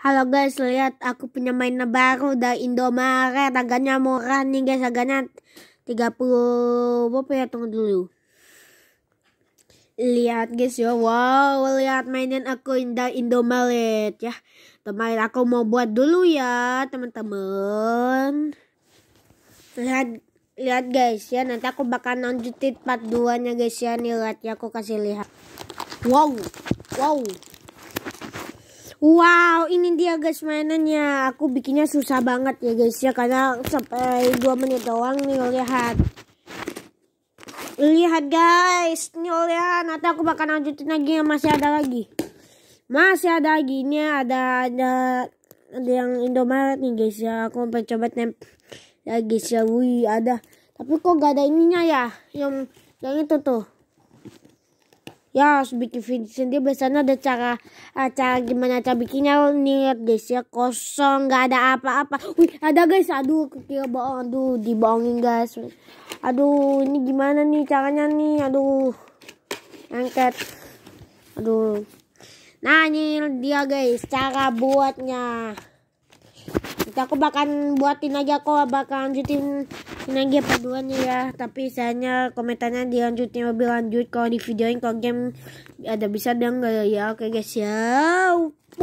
Halo guys, lihat aku punya mainan baru dari Indomaret, harganya murah nih guys, harganya 30 apa ya tunggu dulu. Lihat guys ya, wow, lihat mainan aku dari Indomaret ya. Teman aku mau buat dulu ya, teman-teman. Lihat lihat guys ya, nanti aku bakal lanjutin part 2-nya guys ya. Nih lihat ya, aku kasih lihat. Wow. Wow. Wow, ini dia guys mainannya. Aku bikinnya susah banget ya guys ya karena sampai dua menit doang nih lihat. Lihat guys, nih lihat nanti aku bakal lanjutin lagi yang masih ada lagi. Masih ada lagi ini ada ada ada yang Indomaret nih guys ya. Aku mau coba temp ya guys ya. Wih, ada. Tapi kok gak ada ininya ya? Yang yang itu tuh ya harus bikin video sendiri biasanya ada cara eh, cara gimana cara bikinnya oh, nih guys ya kosong nggak ada apa-apa wih ada guys aduh kira bohong aduh dibohongin guys aduh ini gimana nih caranya nih aduh angkat aduh nah ini dia guys cara buatnya Nanti gitu. aku bakal buatin aja kok, bakal lanjutin lagi paduannya ya. Tapi sayangnya komentarnya dilanjutin lebih lanjut kalau di videoin kalau game ada bisa dan enggak ya. Oke guys ya.